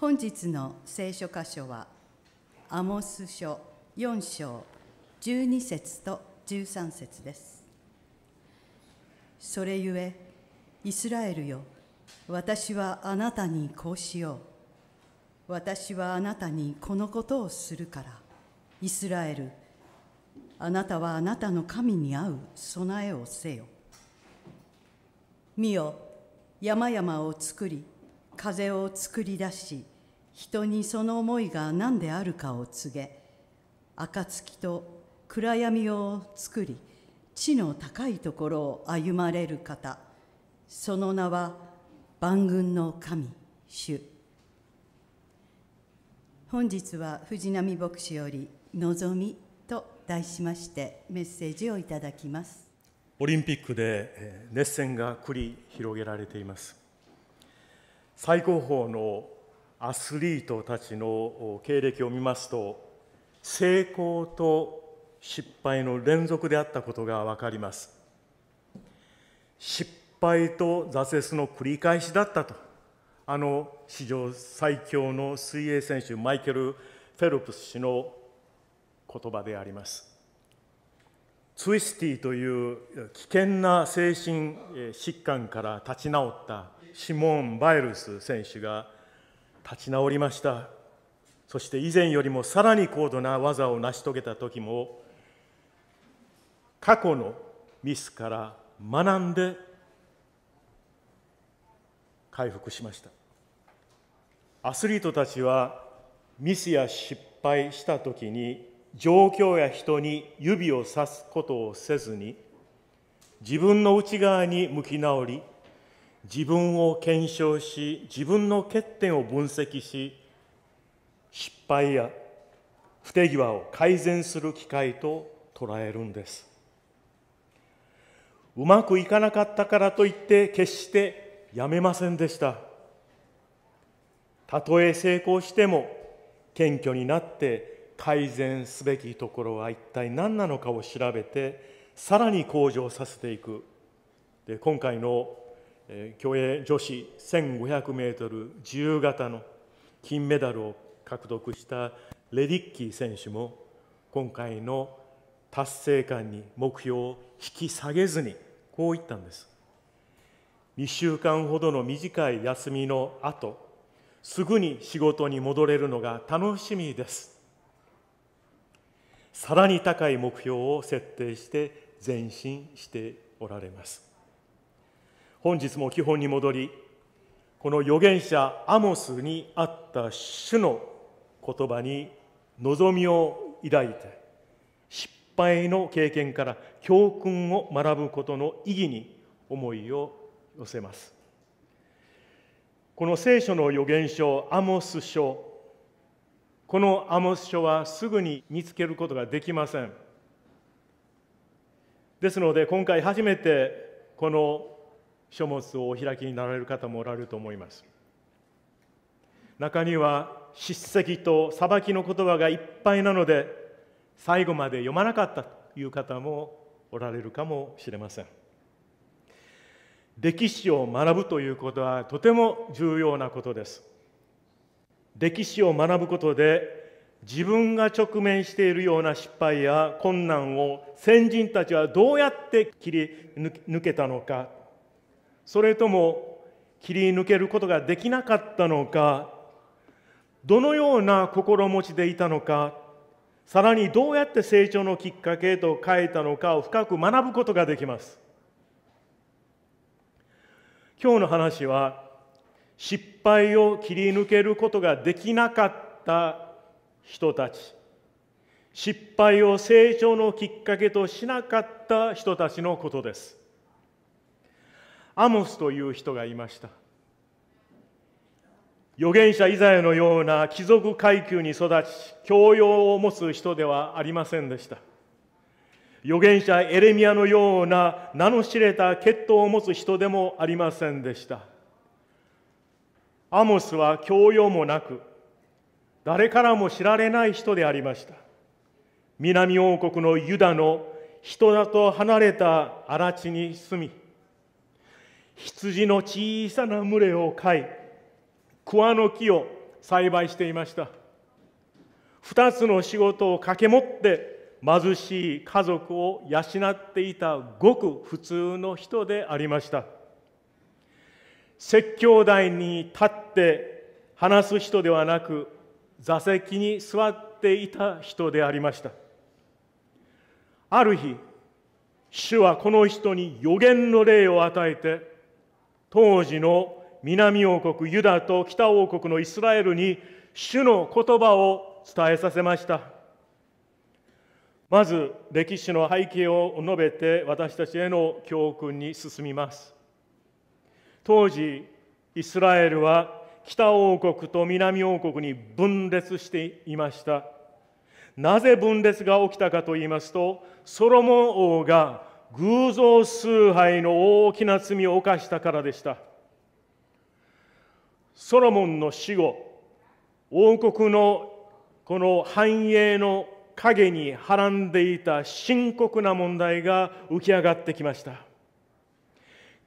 本日の聖書箇所はアモス書4章12節と13節ですそれゆえイスラエルよ私はあなたにこうしよう私はあなたにこのことをするからイスラエルあなたはあなたの神に合う備えをせよ見よ山々を作り風を作り出し人にその思いが何であるかを告げ暁と暗闇を作り地の高いところを歩まれる方その名は万軍の神主本日は藤波牧師より「望み」と題しましてメッセージをいただきますオリンピックで熱戦が繰り広げられています最高峰のアスリートたちの経歴を見ますと成功と失敗の連続であったことが分かります失敗と挫折の繰り返しだったとあの史上最強の水泳選手マイケル・フェルプス氏の言葉でありますツイスティという危険な精神疾患から立ち直ったシモン・バイルス選手が立ち直りましたそして以前よりもさらに高度な技を成し遂げた時も過去のミスから学んで回復しましたアスリートたちはミスや失敗した時に状況や人に指をさすことをせずに自分の内側に向き直り自分を検証し自分の欠点を分析し失敗や不手際を改善する機会と捉えるんですうまくいかなかったからといって決してやめませんでしたたとえ成功しても謙虚になって改善すべきところは一体何なのかを調べてさらに向上させていくで今回の競泳女子1500メートル自由形の金メダルを獲得したレディッキー選手も今回の達成感に目標を引き下げずにこう言ったんです2週間ほどの短い休みの後すぐに仕事に戻れるのが楽しみですさらに高い目標を設定して前進しておられます本日も基本に戻りこの預言者アモスにあった主の言葉に望みを抱いて失敗の経験から教訓を学ぶことの意義に思いを寄せますこの聖書の預言書アモス書このアモス書はすぐに見つけることができませんですので今回初めてこの書物をお開きになられる方もおられると思います中には叱責と裁きの言葉がいっぱいなので最後まで読まなかったという方もおられるかもしれません歴史を学ぶということはとても重要なことです歴史を学ぶことで自分が直面しているような失敗や困難を先人たちはどうやって切り抜けたのかそれとも切り抜けることができなかったのかどのような心持ちでいたのかさらにどうやって成長のきっかけへと変えたのかを深く学ぶことができます今日の話は失敗を切り抜けることができなかった人たち失敗を成長のきっかけとしなかった人たちのことですアモスという人がいました預言者イザヤのような貴族階級に育ち教養を持つ人ではありませんでした預言者エレミアのような名の知れた血統を持つ人でもありませんでしたアモスは教養もなく誰からも知られない人でありました南王国のユダの人だと離れた荒地に住み羊の小さな群れを飼い桑の木を栽培していました二つの仕事を掛け持って貧しい家族を養っていたごく普通の人でありました説教台に立って話す人ではなく座席に座っていた人でありましたある日主はこの人に予言の霊を与えて当時の南王国ユダと北王国のイスラエルに主の言葉を伝えさせましたまず歴史の背景を述べて私たちへの教訓に進みます当時イスラエルは北王国と南王国に分裂していましたなぜ分裂が起きたかと言いますとソロモン王が偶像崇拝の大きな罪を犯したからでしたソロモンの死後王国のこの繁栄の陰にはらんでいた深刻な問題が浮き上がってきました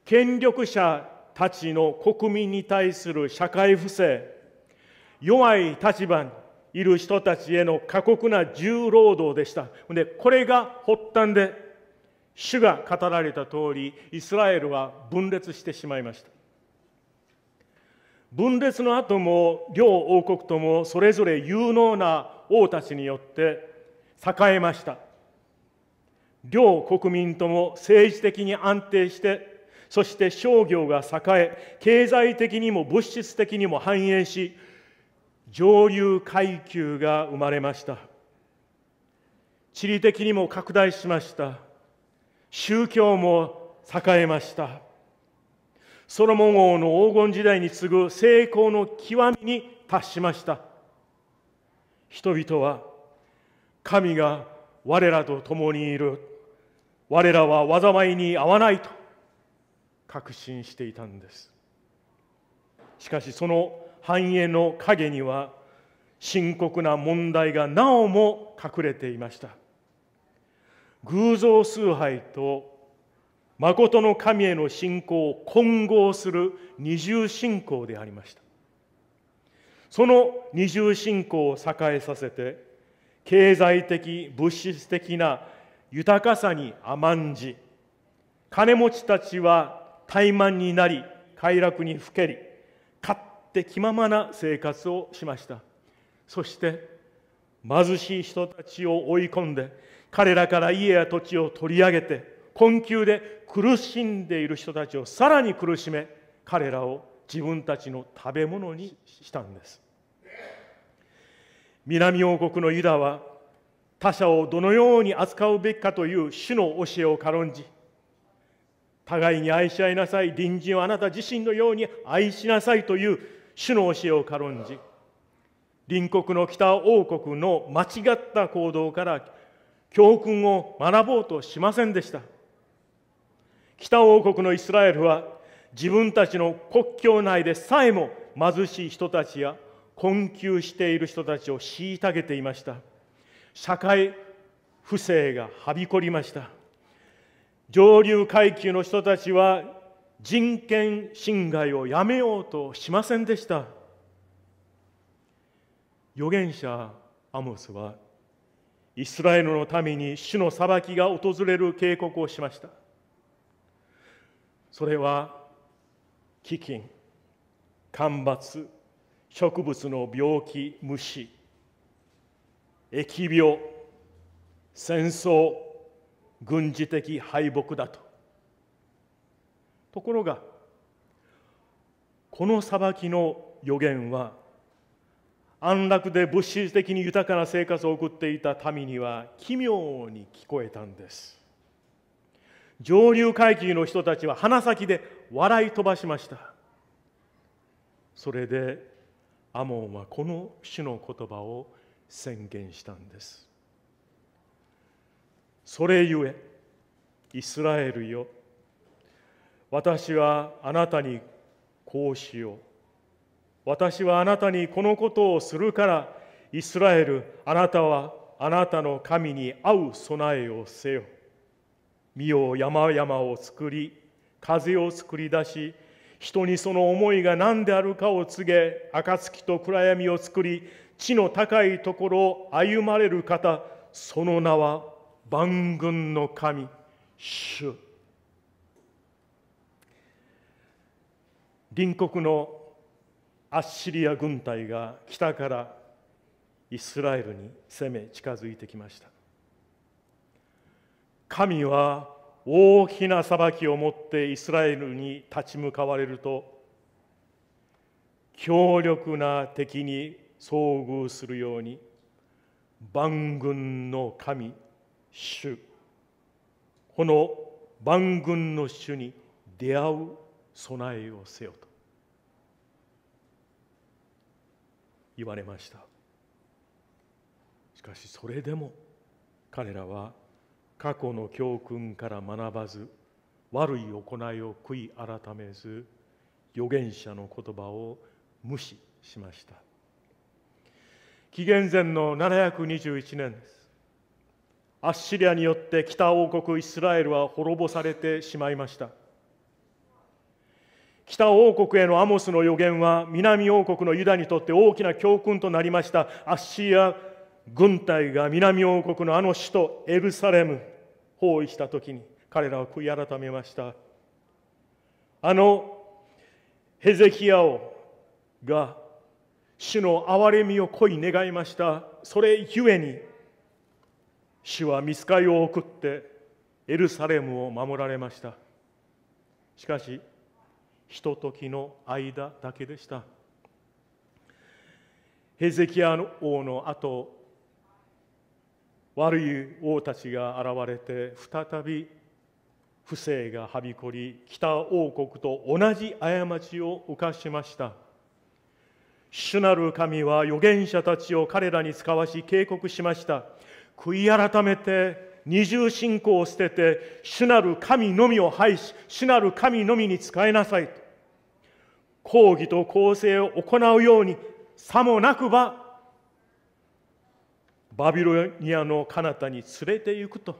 権力者たちの国民に対する社会不正弱い立場にいる人たちへの過酷な重労働でしたでこれが発端で主が語られた通りイスラエルは分裂してしまいました分裂の後も両王国ともそれぞれ有能な王たちによって栄えました両国民とも政治的に安定してそして商業が栄え経済的にも物質的にも繁栄し上流階級が生まれました地理的にも拡大しました宗教も栄えました。ソロモン王の黄金時代に次ぐ成功の極みに達しました。人々は、神が我らと共にいる。我らは災いに遭わないと確信していたんです。しかしその繁栄の陰には深刻な問題がなおも隠れていました。偶像崇拝と誠の神への信仰を混合する二重信仰でありましたその二重信仰を栄えさせて経済的物質的な豊かさに甘んじ金持ちたちは怠慢になり快楽にふけり勝手気ままな生活をしましたそして貧しい人たちを追い込んで彼らから家や土地を取り上げて困窮で苦しんでいる人たちをさらに苦しめ彼らを自分たちの食べ物にしたんです南王国のユダは他者をどのように扱うべきかという主の教えを軽んじ互いに愛し合いなさい隣人をあなた自身のように愛しなさいという主の教えを軽んじ隣国の北王国の間違った行動から教訓を学ぼうとしませんでした北王国のイスラエルは自分たちの国境内でさえも貧しい人たちや困窮している人たちを虐げていました社会不正がはびこりました上流階級の人たちは人権侵害をやめようとしませんでした預言者アモスはイスラエルの民に主の裁きが訪れる警告をしましたそれは飢饉干ばつ植物の病気虫疫病戦争軍事的敗北だとところがこの裁きの予言は安楽で物質的に豊かな生活を送っていた民には奇妙に聞こえたんです上流階級の人たちは鼻先で笑い飛ばしましたそれでアモンはこの種の言葉を宣言したんですそれゆえイスラエルよ私はあなたにこうしよう私はあなたにこのことをするから、イスラエル、あなたはあなたの神に合う備えをせよ。身を山々を作り、風を作り出し、人にその思いが何であるかを告げ、暁と暗闇を作り、地の高いところを歩まれる方、その名は万軍の神、主。隣国のアッシリア軍隊が北からイスラエルに攻め近づいてきました神は大きな裁きをもってイスラエルに立ち向かわれると強力な敵に遭遇するように万軍の神主この万軍の主に出会う備えをせよと言われましたしかしそれでも彼らは過去の教訓から学ばず悪い行いを悔い改めず預言者の言葉を無視しました紀元前の721年ですアッシリアによって北王国イスラエルは滅ぼされてしまいました北王国へのアモスの予言は南王国のユダにとって大きな教訓となりましたアッシーア軍隊が南王国のあの首都エルサレム包囲した時に彼らは悔い改めましたあのヘゼキヤ王が主の憐れみを恋願いましたそれゆえに主は見つかりを送ってエルサレムを守られましたしかしひとときの間だけでしたヘゼキヤの王の後悪い王たちが現れて再び不正がはびこり北王国と同じ過ちを犯しました主なる神は預言者たちを彼らに使わし警告しました悔い改めて二重信仰を捨てて主なる神のみを拝し主なる神のみに使えなさいと抗議と公正を行うようにさもなくばバビロニアの彼方に連れて行くと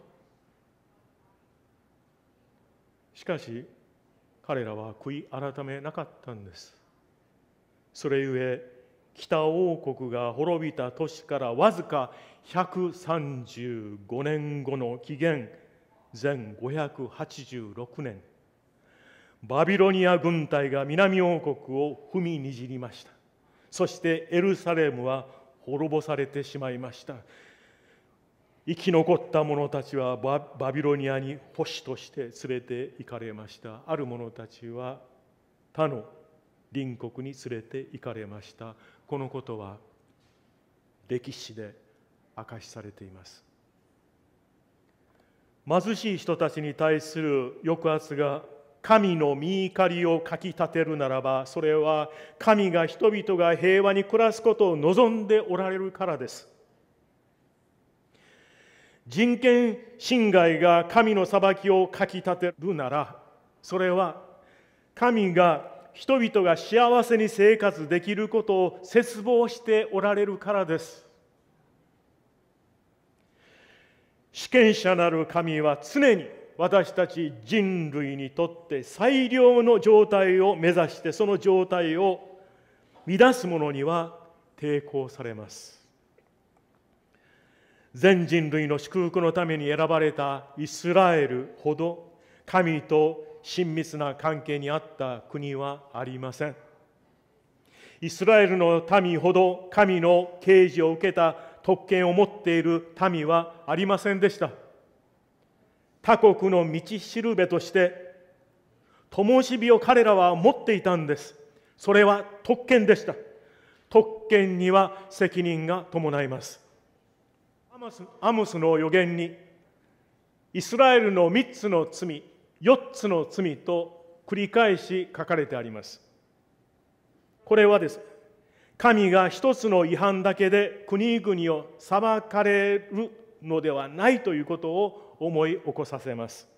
しかし彼らは悔い改めなかったんですそれゆえ北王国が滅びた年からわずか135年後の紀元前586年バビロニア軍隊が南王国を踏みにじりましたそしてエルサレムは滅ぼされてしまいました生き残った者たちはバビロニアに保守として連れて行かれましたある者たちは他の隣国に連れて行かれましたこのことは歴史で明かしされています貧しい人たちに対する抑圧が神の御怒りをかき立てるならばそれは神が人々が平和に暮らすことを望んでおられるからです人権侵害が神の裁きをかき立てるならそれは神が人々が幸せに生活できることを切望しておられるからです主権者なる神は常に私たち人類にとって最良の状態を目指してその状態を乱す者には抵抗されます全人類の祝福のために選ばれたイスラエルほど神と親密な関係にあった国はありませんイスラエルの民ほど神の啓示を受けた特権を持っている民はありませんでした他国の道しるべとして灯火を彼らは持っていたんですそれは特権でした特権には責任が伴いますアムスの予言にイスラエルの3つの罪4つの罪と繰り返し書かれてありますこれはです神が1つの違反だけで国々を裁かれるのではないということを思い起こさせます。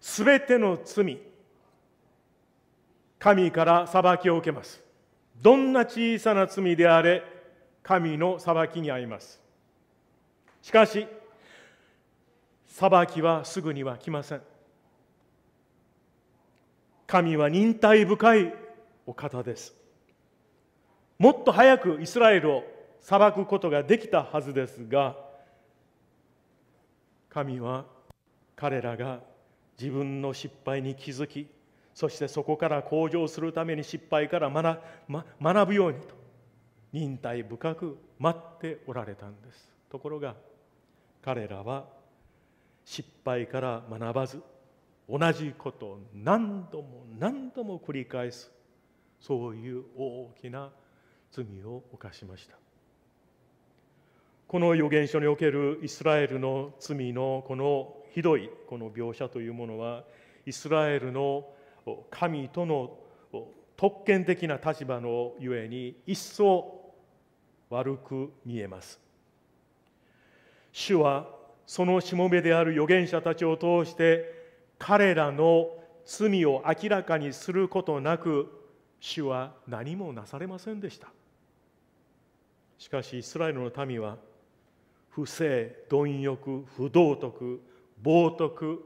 すべての罪、神から裁きを受けます。どんな小さな罪であれ、神の裁きに遭います。しかし、裁きはすぐには来ません。神は忍耐深いお方です。もっと早くイスラエルを裁くことができたはずですが、神は彼らが自分の失敗に気づきそしてそこから向上するために失敗から学,、ま、学ぶようにと忍耐深く待っておられたんですところが彼らは失敗から学ばず同じことを何度も何度も繰り返すそういう大きな罪を犯しましたこの預言書におけるイスラエルの罪のこのひどいこの描写というものはイスラエルの神との特権的な立場のゆえに一層悪く見えます。主はそのしもべである預言者たちを通して彼らの罪を明らかにすることなく主は何もなされませんでした。しかしイスラエルの民は不正、貪欲、不道徳、冒涜、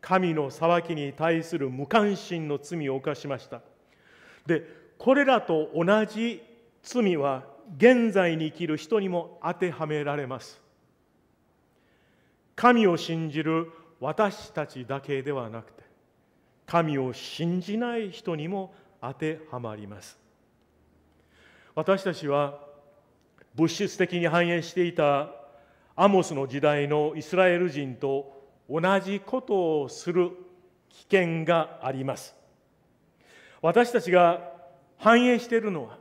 神の裁きに対する無関心の罪を犯しました。で、これらと同じ罪は現在に生きる人にも当てはめられます。神を信じる私たちだけではなくて、神を信じない人にも当てはまります。私たちは物質的に繁栄していたアモスの時代のイスラエル人と同じことをする危険があります私たちが反映しているのは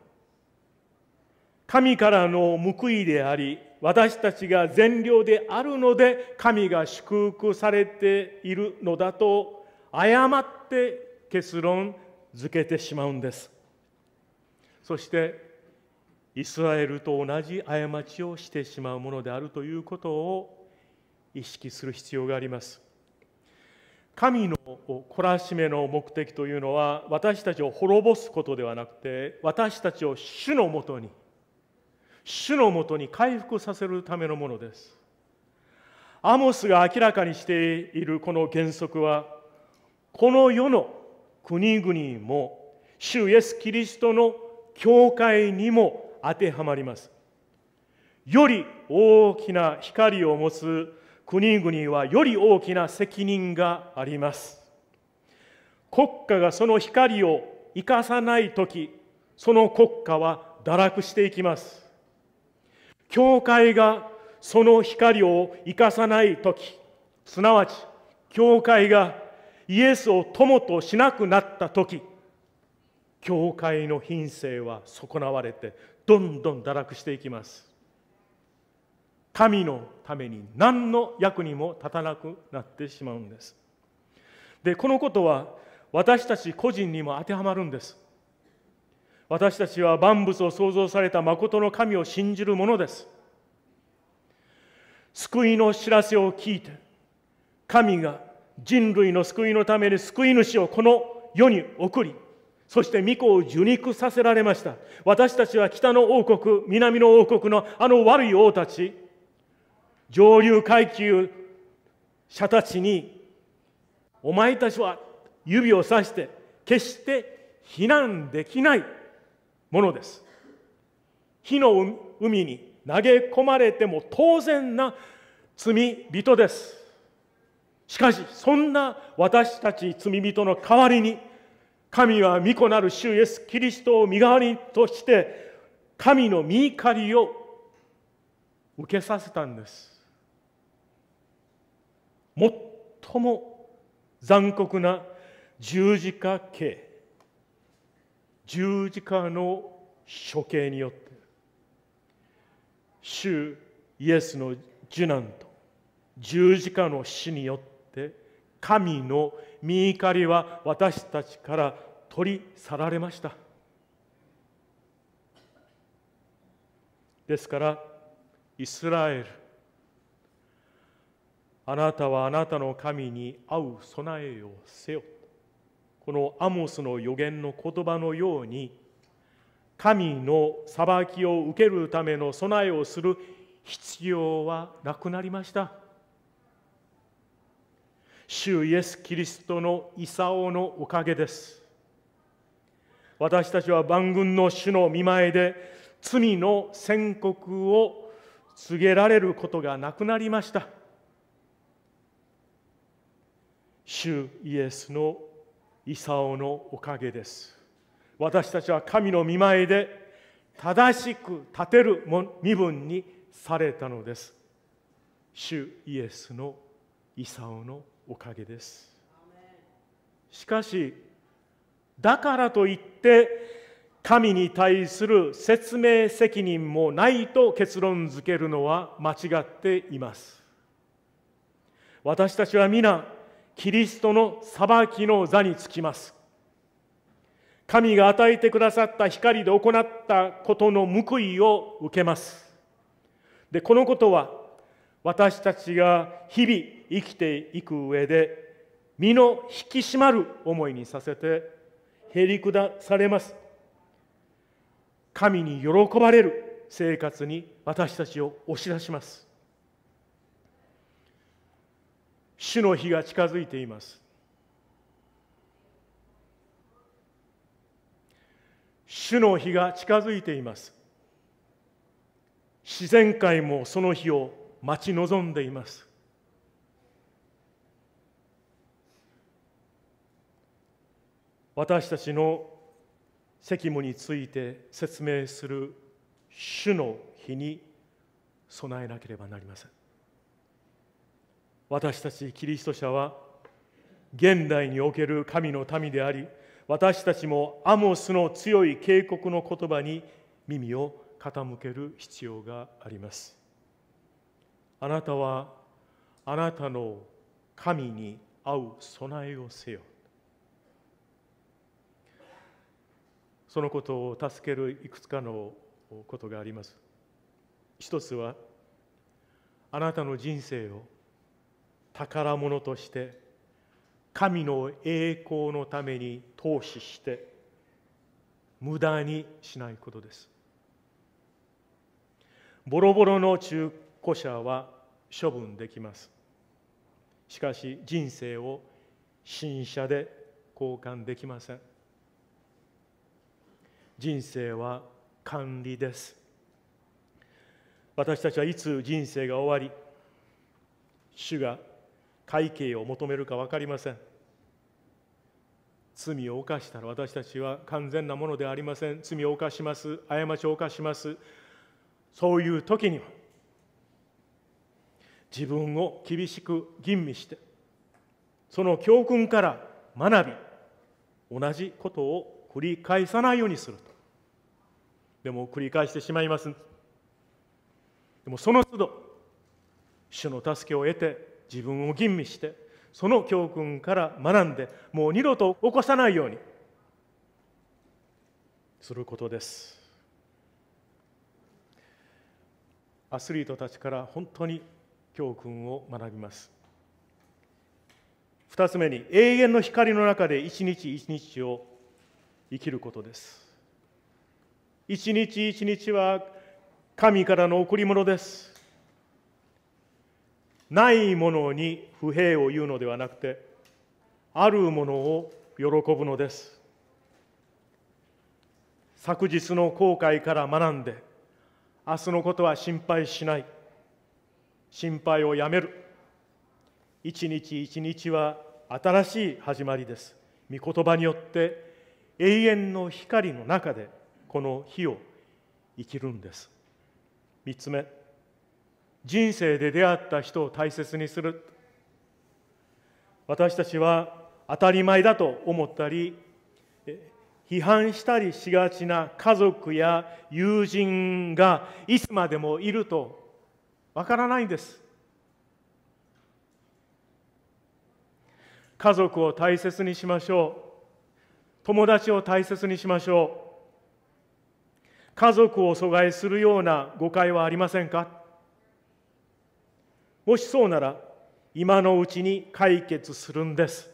神からの報いであり私たちが善良であるので神が祝福されているのだと誤って結論づけてしまうんですそしてイスラエルと同じ過ちをしてしまうものであるということを意識する必要があります神の懲らしめの目的というのは私たちを滅ぼすことではなくて私たちを主のもとに主のもとに回復させるためのものですアモスが明らかにしているこの原則はこの世の国々も主イエス・キリストの教会にも当てはまります。より大きな光を持つ国々はより大きな責任があります。国家がその光を生かさないとき、その国家は堕落していきます。教会がその光を生かさないとき、すなわち教会がイエスを友としなくなったとき、教会の品性は損なわれてどんどん堕落していきます神のために何の役にも立たなくなってしまうんですでこのことは私たち個人にも当てはまるんです私たちは万物を創造された誠の神を信じるものです救いの知らせを聞いて神が人類の救いのために救い主をこの世に送りそして御子を受肉させられました私たちは北の王国南の王国のあの悪い王たち上流階級者たちにお前たちは指をさして決して避難できないものです火の海に投げ込まれても当然な罪人ですしかしそんな私たち罪人の代わりに神は御子なる主イエス・キリストを身代わりとして、神の御怒りを受けさせたんです。最も残酷な十字架刑、十字架の処刑によって、主イエスの受難と十字架の死によって、神の御怒りは私たちから取り去られましたですからイスラエルあなたはあなたの神に合う備えをせよこのアモスの予言の言葉のように神の裁きを受けるための備えをする必要はなくなりました。主イエス・キリストの遺産のおかげです。私たちは万軍の主の見前で罪の宣告を告げられることがなくなりました。主イエスの遺産のおかげです。私たちは神の見前で正しく立てる身分にされたのです。主イエスの遺産のおかげです。おかげですしかしだからといって神に対する説明責任もないと結論づけるのは間違っています私たちは皆キリストの裁きの座につきます神が与えてくださった光で行ったことの報いを受けますでこのことは私たちが日々生きていく上で身の引き締まる思いにさせてへり下されます神に喜ばれる生活に私たちを押し出します主の日が近づいています主の日が近づいています自然界もその日を待ち望んでいます私たちの責務について説明する主の日に備えなければなりません私たちキリスト者は現代における神の民であり私たちもアモスの強い警告の言葉に耳を傾ける必要がありますあなたはあなたの神に合う備えをせよそのことを助けるいくつかのことがあります一つはあなたの人生を宝物として神の栄光のために投資して無駄にしないことですボロボロの中古車は処分できますしかし人生を新車で交換できません人生は管理です私たちはいつ人生が終わり主が会計を求めるか分かりません罪を犯したら私たちは完全なものでありません罪を犯します過ちを犯しますそういう時には自分を厳しく吟味してその教訓から学び同じことを繰り返さないようにするとでも繰り返してしまいますでもその都度主の助けを得て自分を吟味してその教訓から学んでもう二度と起こさないようにすることですアスリートたちから本当に教訓を学びます二つ目に永遠の光の中で一日一日を生きることです一日一日は神からの贈り物ですないものに不平を言うのではなくてあるものを喜ぶのです昨日の後悔から学んで明日のことは心配しない心配をやめる一日一日は新しい始まりです御言葉によって永遠の光の中でこの日を生きるんです3つ目人生で出会った人を大切にする私たちは当たり前だと思ったり批判したりしがちな家族や友人がいつまでもいるとわからないんです家族を大切にしましょう友達を大切にしましょう。家族を阻害するような誤解はありませんかもしそうなら、今のうちに解決するんです。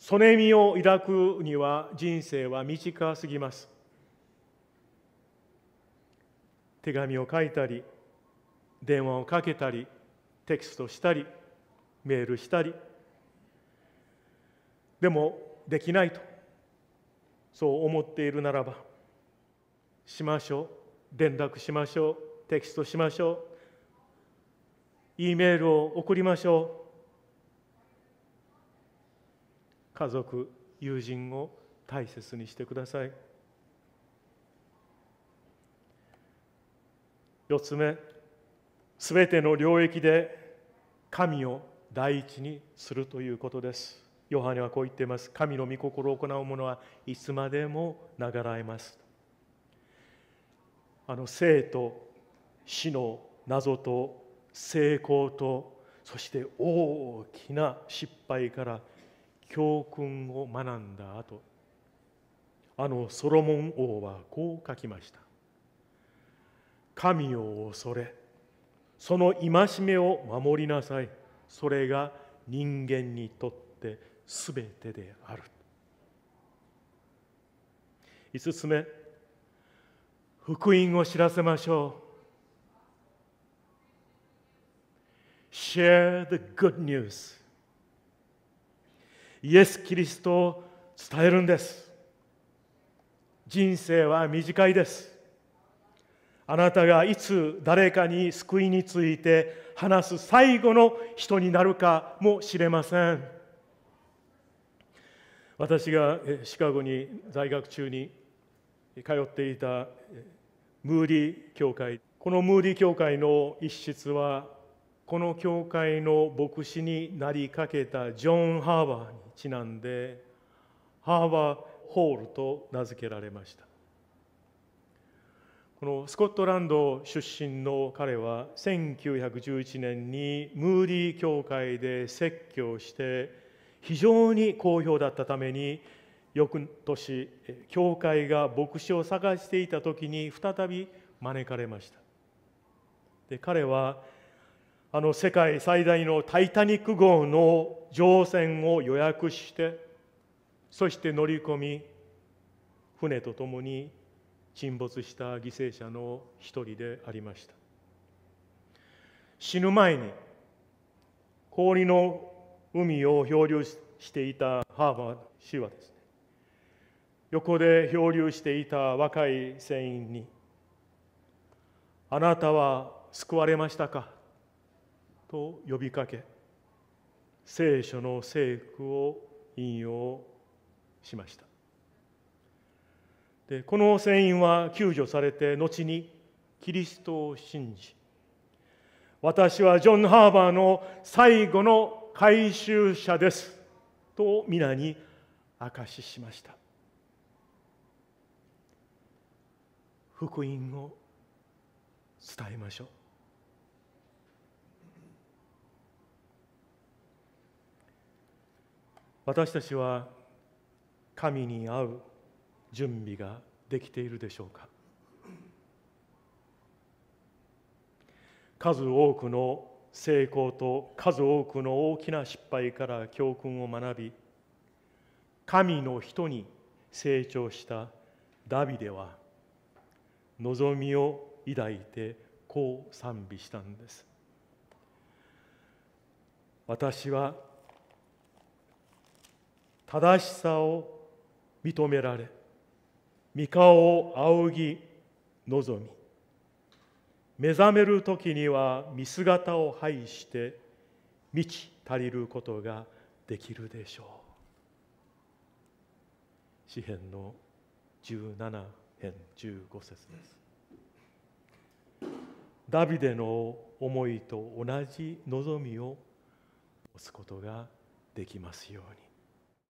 そねみを抱くには人生は短すぎます。手紙を書いたり、電話をかけたり、テキストしたりメールしたりでもできないとそう思っているならばしましょう連絡しましょうテキストしましょう E メールを送りましょう家族友人を大切にしてください4つ目すべての領域で神を第一にするということですヨハネはこう言っています神の御心を行う者はいつまでもがらえますあの生と死の謎と成功とそして大きな失敗から教訓を学んだ後あのソロモン王はこう書きました神を恐れその戒めを守りなさいそれが人間にとってすべてである5つ目福音を知らせましょう Share the good news イエス・キリストを伝えるんです人生は短いですあなたがいつ誰かに救いについて話す最後の人になるかもしれません私がシカゴに在学中に通っていたムーリー教会このムーリー教会の一室はこの教会の牧師になりかけたジョン・ハーバーにちなんでハーバーホールと名付けられましたこのスコットランド出身の彼は1911年にムーディー教会で説教して非常に好評だったために翌年教会が牧師を探していた時に再び招かれましたで彼はあの世界最大の「タイタニック号」の乗船を予約してそして乗り込み船と共に沈没した犠牲者の一人でありました死ぬ前に氷の海を漂流していたハーバー氏はですね横で漂流していた若い船員に「あなたは救われましたか?」と呼びかけ聖書の聖句を引用しましたでこの船員は救助されて後にキリストを信じ私はジョン・ハーバーの最後の回収者ですと皆に明かししました福音を伝えましょう私たちは神に会う準備ができているでしょうか数多くの成功と数多くの大きな失敗から教訓を学び神の人に成長したダビデは望みを抱いてこう賛美したんです私は正しさを認められ三顔を仰ぎ望み目覚める時には見姿を拝して満ち足りることができるでしょう詩編の17編15節ですダビデの思いと同じ望みを持つことができますように